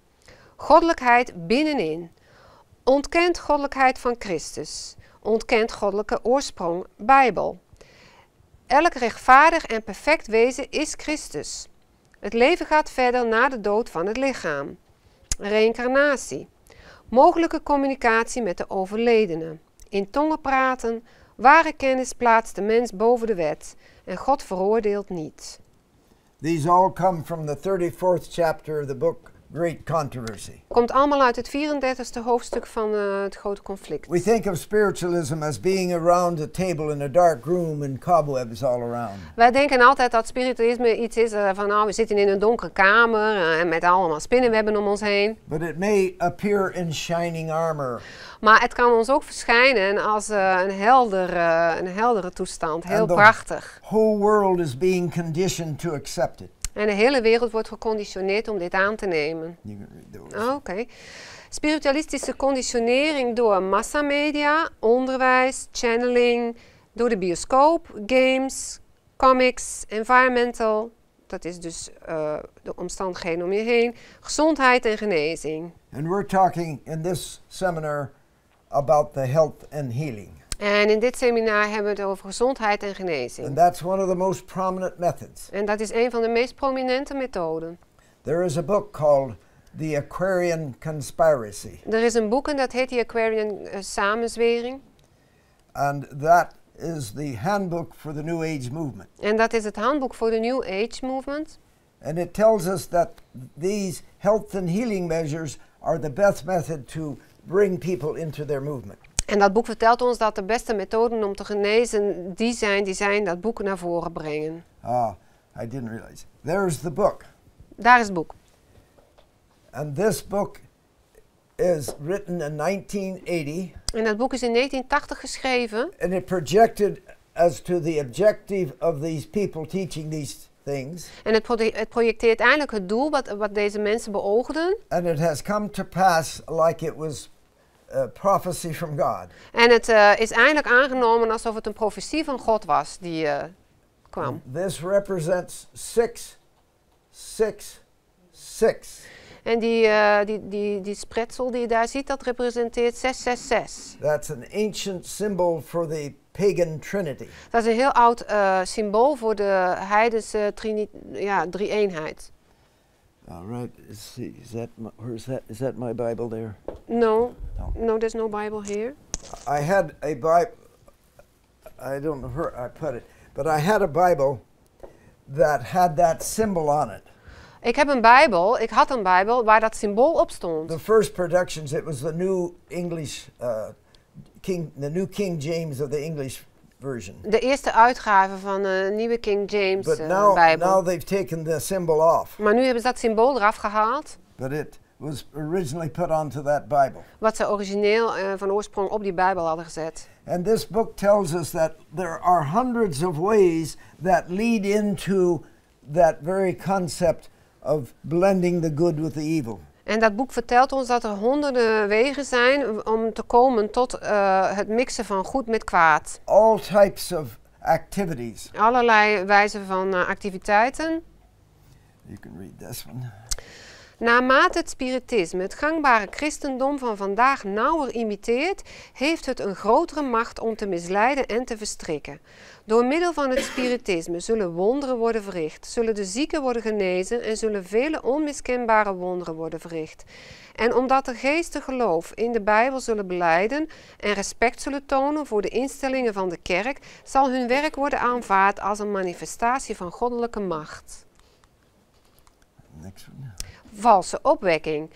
S2: Goddelijkheid binnenin. Ontkent goddelijkheid van Christus ontkent goddelijke oorsprong, Bijbel. Elk rechtvaardig en perfect wezen is Christus. Het leven gaat verder na de dood van het lichaam. Reïncarnatie. Mogelijke communicatie met de overledene. In tongen praten. Ware kennis plaatst de mens boven de wet. En God veroordeelt niet.
S1: These all come from the 34th chapter of the book great controversy.
S2: Komt allemaal uit het 34e hoofdstuk van uh, het grote conflict.
S1: We think of spiritualism as being around a table in a dark room and cobwebs all around.
S2: Wij denken altijd dat spiritualisme iets is eh, van nou, we zitten in een donkere kamer eh, en met allemaal spinnenwebben om ons heen.
S1: But it may appear in shining armor.
S2: Maar het kan ons ook verschijnen als een, heldere, een heldere toestand, heel prachtig.
S1: The whole world is being conditioned to accept it.
S2: En de hele wereld wordt geconditioneerd om dit aan te nemen. Ah, oké. Spiritualistische conditionering door massamedia, onderwijs, channeling, door de bioscoop, games, comics, environmental. Dat is dus uh, de omstandigheden om je heen. Gezondheid en genezing.
S1: And we're talking in this seminar about the health and healing.
S2: En in dit seminar hebben we het over gezondheid en genezing. And
S1: that's one of the most prominent methods.
S2: En dat is een van de meest prominente methoden.
S1: There is a book called The Aquarian Conspiracy.
S2: Er is een boek en dat heet The Aquarian eh, Samenzwering.
S1: And that is the handbook for the New Age movement.
S2: En dat is het handboek voor de New Age movement.
S1: And it tells us that these health and healing measures are the best method to bring people into their movement.
S2: En dat boek vertelt ons dat de beste methoden om te genezen die zijn die zijn dat boek naar voren brengen.
S1: Ah, I didn't realize. There's the book. Daar is het boek. And this book is written in 1980.
S2: En dat boek is in 1980 geschreven.
S1: And it projected as to the objective of these people teaching these things.
S2: En het, pro het projecteert eigenlijk het doel wat, wat deze mensen beoogden.
S1: And it has come to pass like it was eh, prophecy from God.
S2: En het eh, is eindelijk aangenomen alsof het een profetie van God was die uh, kwam. This represents six, six, six. En die, die, die, die spretsel die je daar ziet, dat representeert 666.
S1: That's an ancient symbol for the pagan trinity.
S2: Dat is een heel oud symbool voor de heidense ja, drie-eenheid.
S1: All right. Let's see. Is that my, where's that? Is that my Bible there?
S2: No. No. no there's no Bible here.
S1: I had a Bible. I don't know where I put it, but I had a Bible that had that symbol on it.
S2: Ik heb een Bijbel. Ik had een Bijbel waar dat symbool op stond. The
S1: first productions, it was the New English uh, King, the New King James of the English version.
S2: De eerste uitgave van de eh, nieuwe King James But eh, now, Bijbel. now they've
S1: taken the symbol
S2: off. Maar nu hebben ze dat symbool eraf gehaald.
S1: But it was originally put onto that Bible.
S2: Wat ze origineel uh, van oorsprong op die Bijbel hadden gezet. And this book tells us that there
S1: are hundreds of ways that lead into that very concept of blending the good with the evil.
S2: En dat boek vertelt ons dat er honderden wegen zijn om te komen tot eh, het mixen van goed met kwaad. All types of activities. Allerlei wijzen van eh, activiteiten.
S1: You can read this one.
S2: Naarmate het spiritisme het gangbare christendom van vandaag nauwer imiteert, heeft het een grotere macht om te misleiden en te verstrikken. Door middel van het spiritisme zullen wonderen worden verricht, zullen de zieken worden genezen en zullen vele onmiskenbare wonderen worden verricht. En omdat de geesten geloof in de Bijbel zullen beleiden en respect zullen tonen voor de instellingen van de kerk, zal hun werk worden aanvaard als een manifestatie van goddelijke macht. Valse opwekking.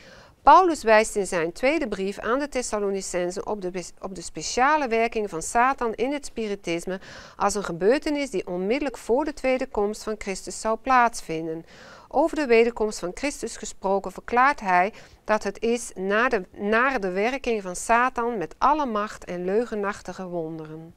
S2: Paulus wijst in zijn tweede brief aan de Thessalonicenzen op de, op de speciale werking van Satan in het spiritisme als een gebeurtenis die onmiddellijk voor de tweede komst van Christus zou plaatsvinden. Over de wederkomst van Christus gesproken verklaart hij dat het is naar de, de werking van Satan met alle macht en leugenachtige wonderen.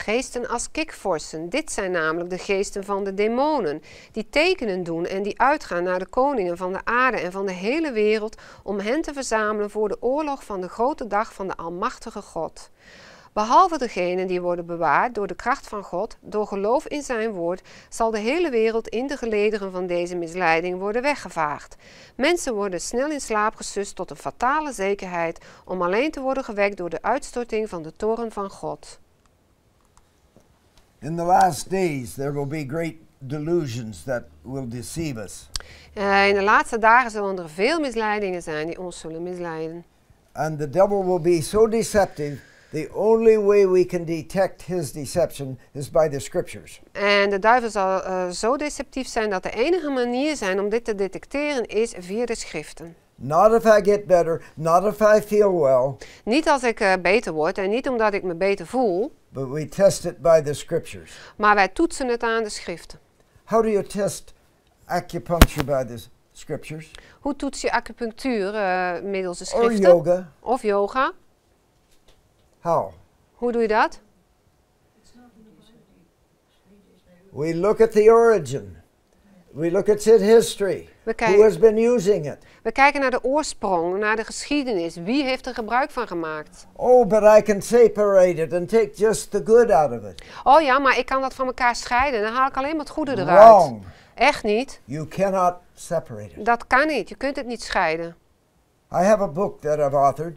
S2: Geesten als kikvorsen, dit zijn namelijk de geesten van de demonen, die tekenen doen en die uitgaan naar de koningen van de aarde en van de hele wereld om hen te verzamelen voor de oorlog van de grote dag van de Almachtige God. Behalve degenen die worden bewaard door de kracht van God, door geloof in zijn woord, zal de hele wereld in de gelederen van deze misleiding worden weggevaagd. Mensen worden snel in slaap gesust tot een fatale zekerheid om alleen te worden gewekt door de uitstorting van de toren van God.
S1: In the last days there will be great delusions that will deceive us.
S2: Uh, in de laatste dagen zullen er veel misleidingen zijn die ons zullen misleiden.
S1: And the devil will be so deceptive The only way we can detect his deception is by the scriptures.
S2: En de duivel zal uh, zo deceptief zijn dat de enige manier zijn om dit te detecteren is via de schriften.
S1: Not if I get better, not if I feel well.
S2: Niet als ik uh, beter word en niet omdat ik me beter voel.
S1: But we test it by the scriptures.
S2: Maar wij toetsen het aan de schriften.
S1: How do you test acupuncture by the scriptures?
S2: Hoe toets je acupunctuur uh, middels de schriften? Or yoga. Of yoga. How? Hoe doe je dat?
S1: We look at the origin. We look at its history.
S2: We kijken, naar de oorsprong, naar de geschiedenis. Wie heeft er gebruik van gemaakt?
S1: Oh, but I can separate it and take just the good out of it.
S2: Oh ja, maar ik kan dat van elkaar scheiden. Dan haal ik alleen maar het goede eruit. Wrong. Echt niet.
S1: You cannot separate
S2: it. Dat kan niet. Je kunt het niet scheiden.
S1: I have a book that I've authored.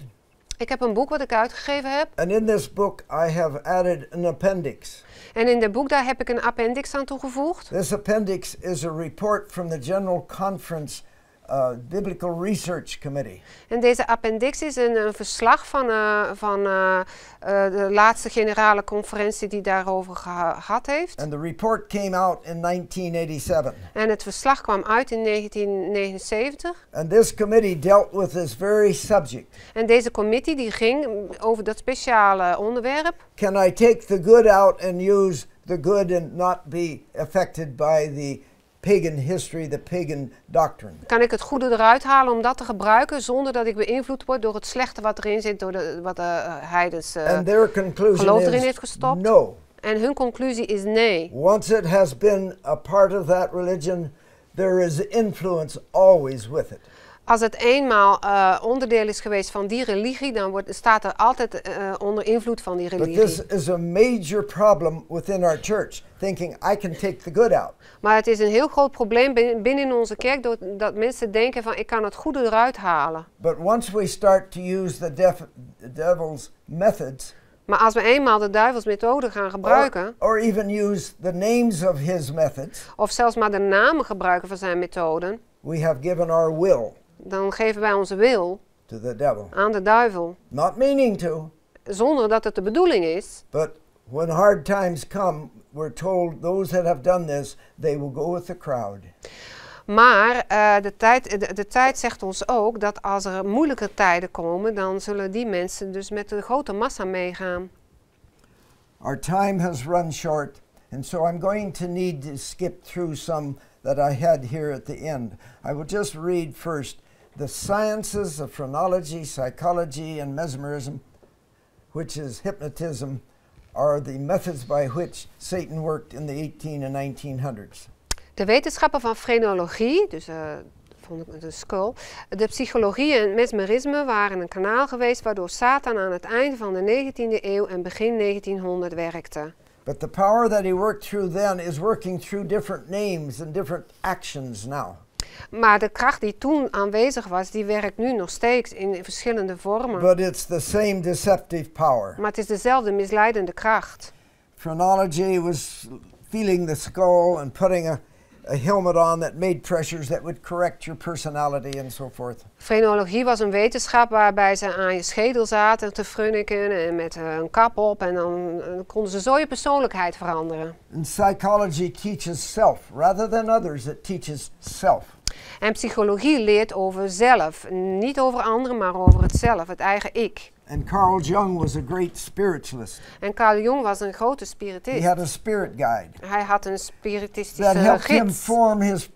S2: Ik heb een boek wat ik uitgegeven heb.
S1: And in this book I have added an appendix.
S2: En in de boek daar heb ik een appendix aan toegevoegd.
S1: This appendix is a report from the General Conference uh, Biblical Research Committee.
S2: En deze appendix is een, een verslag van, uh, van uh, de laatste generale conferentie die daarover gehad heeft. And the report came out in 1987. En het verslag kwam uit in 1979. And this
S1: committee dealt with this very subject.
S2: En deze committee die ging over dat speciale onderwerp.
S1: Can I take the good out and use the good and not be affected by the history, the doctrine.
S2: Kan ik het goede eruit halen om dat te gebruiken zonder dat ik beïnvloed word door het slechte wat erin zit, door de, wat eh, de dus, eh, heidense
S1: geloof erin heeft
S2: gestopt? No. En hun conclusie is nee.
S1: Once it has been a part of that religion, there is influence always with it
S2: als het eenmaal eh, onderdeel is geweest van die religie, dan wordt, staat er altijd eh, onder invloed van die religie. But this
S1: is a major problem within our church, thinking I can take the good
S2: out. Maar het is een heel groot probleem binnen onze kerk dat mensen denken van ik kan het goede eruit halen.
S1: But once we start to use the, devil's methods.
S2: Maar als we eenmaal de duivels methode gaan gebruiken, even use of his methods, of zelfs maar de namen gebruiken van zijn methoden,
S1: we have given our will
S2: dan geven wij onze wil aan de duivel. Not meaning to. Zonder dat het de bedoeling is.
S1: But when hard times come, we're told those that have done this, they will go with the crowd.
S2: Maar uh, de, tijd, de, tijd zegt ons ook dat als er moeilijke tijden komen, dan zullen die mensen dus met de grote massa meegaan.
S1: Our time has run short, and so I'm going to need to skip through some that I had here at the end. I will just read first the sciences of phrenology, psychology, and mesmerism, which is hypnotism, are the methods by which Satan worked in the 18 and 1900s.
S2: De wetenschappen van phrenologie, dus uh, van de skull, de psychologie en mesmerisme waren een kanaal geweest waardoor Satan aan het eind van de 19e eeuw en begin 1900 werkte.
S1: But the power that he worked through then is working through different names and different actions now.
S2: Maar de kracht die toen aanwezig was, die werkt nu nog steeds in verschillende vormen. But
S1: it's the same deceptive power.
S2: Maar het is dezelfde misleidende kracht.
S1: Phrenology was feeling the skull and putting a a helmet on that made pressures that would correct your personality and so forth.
S2: Frenologie was een wetenschap waarbij ze aan je schedel zaten te frunniken en met eh, een kap op en dan eh, konden ze zo je persoonlijkheid veranderen.
S1: And psychology teaches self rather than others it teaches self.
S2: En psychologie leert over zelf. Niet over anderen, maar over het zelf, het eigen ik.
S1: En Carl Jung was a great spiritualist.
S2: En Carl Jung was een grote spiritist. He had a
S1: spirit guide.
S2: Hij had een spiritistische that helped gids. Him
S1: form his,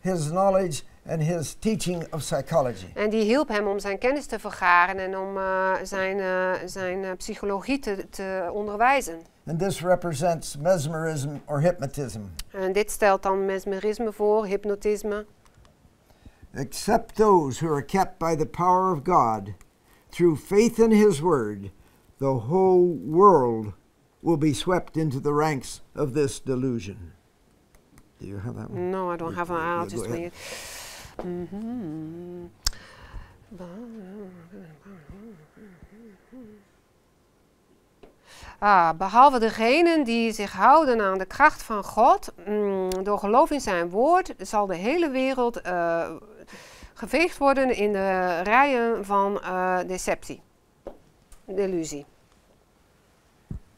S1: his knowledge and his teaching of psychology.
S2: En die hielp hem om zijn kennis te vergaren en om uh, zijn, eh, zijn eh, psychologie te, te onderwijzen.
S1: And this represents mesmerism or hypnotism.
S2: En dit stelt dan mesmerisme voor, hypnotisme.
S1: except those who are kept by the power of God through faith in His Word, the whole world will be swept into the ranks of this delusion. Do you have that one? No, I don't you have that. I'll just read it.
S2: Mm-hmm. Ah, behalve degenen die zich houden aan de kracht van God, mm, door geloof in zijn woord, zal de hele wereld eh, geveegd worden in de rijen van uh, deceptie, illusie.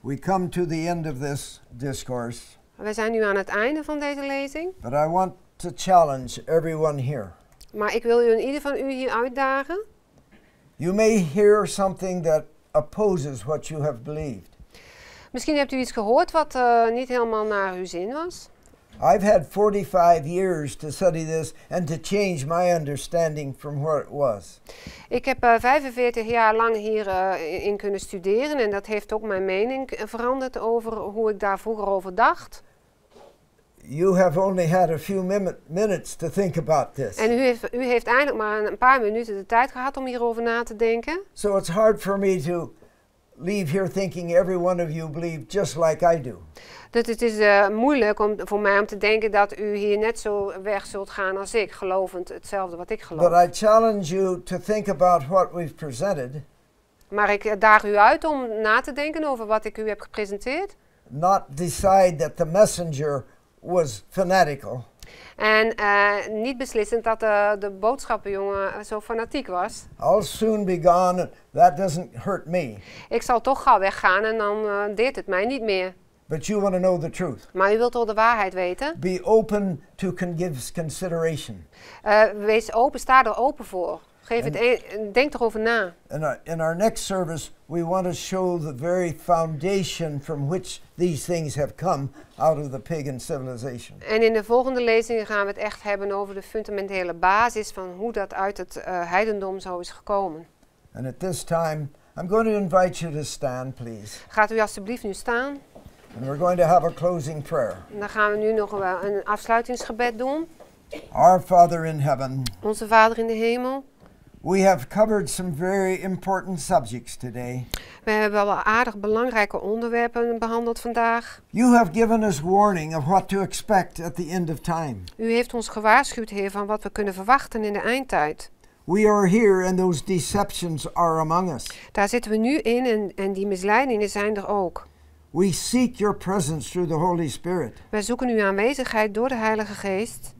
S1: We come to the end of this discourse.
S2: We zijn nu aan het einde van deze lezing.
S1: But I want to challenge everyone here.
S2: Maar ik wil u en ieder van u hier uitdagen.
S1: You may hear something that opposes what you have believed.
S2: Misschien hebt u iets gehoord wat uh, niet helemaal naar uw zin was.
S1: I've had 45 years to study this and to change my understanding from where it was.
S2: Ik heb uh, eh, 45 jaar lang hier uh, in kunnen studeren en dat heeft ook mijn mening veranderd over hoe ik daar vroeger over dacht.
S1: You have only had a few minutes to think about this.
S2: En u heeft, u heeft eigenlijk maar een paar minuten de tijd gehad om hierover na te denken.
S1: So it's hard for me to leave here thinking every one of you believe just like I do.
S2: Dat het is eh, moeilijk om, voor mij om te denken dat u hier net zo weg zult gaan als ik, gelovend hetzelfde wat ik geloof.
S1: But I challenge you to think about what we've presented.
S2: Maar ik eh, daag u uit om na te denken over wat ik u heb gepresenteerd.
S1: Not decide that the messenger was fanatical.
S2: En eh, niet beslissend dat de, de boodschappenjongen eh, zo fanatiek was.
S1: soon be gone. That doesn't hurt me.
S2: Ik zal toch gauw weggaan en dan eh, deert het mij niet meer.
S1: But you want to know the truth.
S2: Maar u wilt toch de waarheid weten?
S1: Be open to give consideration.
S2: wees open, sta er open voor. Geef het e denk erover na.
S1: In our, in our next service, we want to show the very foundation from which these things have come out of the pagan civilization.
S2: En in de volgende lezingen gaan we het echt hebben over de fundamentele basis van hoe dat uit het uh, heidendom zo is gekomen.
S1: And at this time, I'm going to invite you to stand, please.
S2: Gaat u alstublieft nu staan?
S1: And we're going to have a closing prayer.
S2: En dan gaan we nu nog een afsluitingsgebed doen.
S1: Our Father in heaven.
S2: Onze Vader in de hemel.
S1: We have covered some very important subjects today.
S2: We hebben wel aardig belangrijke onderwerpen behandeld vandaag.
S1: You have given us warning of what to expect at the end of time.
S2: U heeft ons gewaarschuwd, Heer, van wat we kunnen verwachten in de eindtijd. We
S1: are here and those deceptions are among us.
S2: Daar zitten we nu in en, en die misleidingen zijn er ook.
S1: We seek your presence through the Holy Spirit.
S2: Wij zoeken uw aanwezigheid door de Heilige Geest.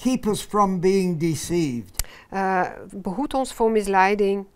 S1: Keep us from being deceived.
S2: Uh, behoed ons voor misleiding.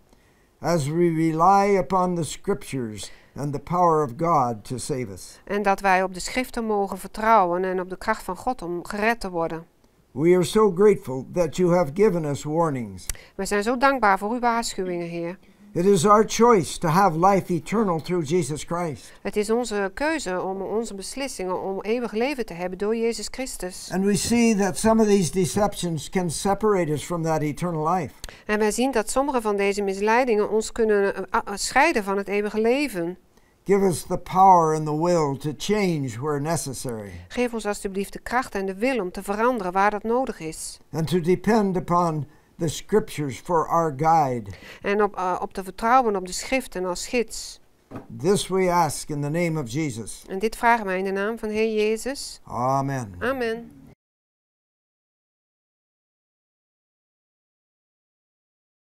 S1: As we rely upon the scriptures and the power of God to save us.
S2: En dat wij op de schriften mogen vertrouwen en op de kracht van God om gered te worden.
S1: We are so grateful that you have given us warnings.
S2: We zijn zo dankbaar voor uw waarschuwingen, Heer.
S1: It is our choice to have life eternal through Jesus Christ.
S2: Het is onze keuze om onze beslissingen om eeuwig leven te hebben door Jezus Christus.
S1: And we see that some of these deceptions can separate us from that eternal life.
S2: En wij zien dat sommige van deze misleidingen ons kunnen eh, scheiden van het eeuwige leven.
S1: Give us the power and the will to change where necessary.
S2: Geef ons alstublieft de kracht en de wil om te veranderen waar dat nodig is.
S1: And to depend upon the scriptures for
S2: our guide. En op, uh, op te vertrouwen op de schriften als gids. This we ask in the name of Jesus. En dit vragen wij in de naam van Heer Jezus. Amen. Amen.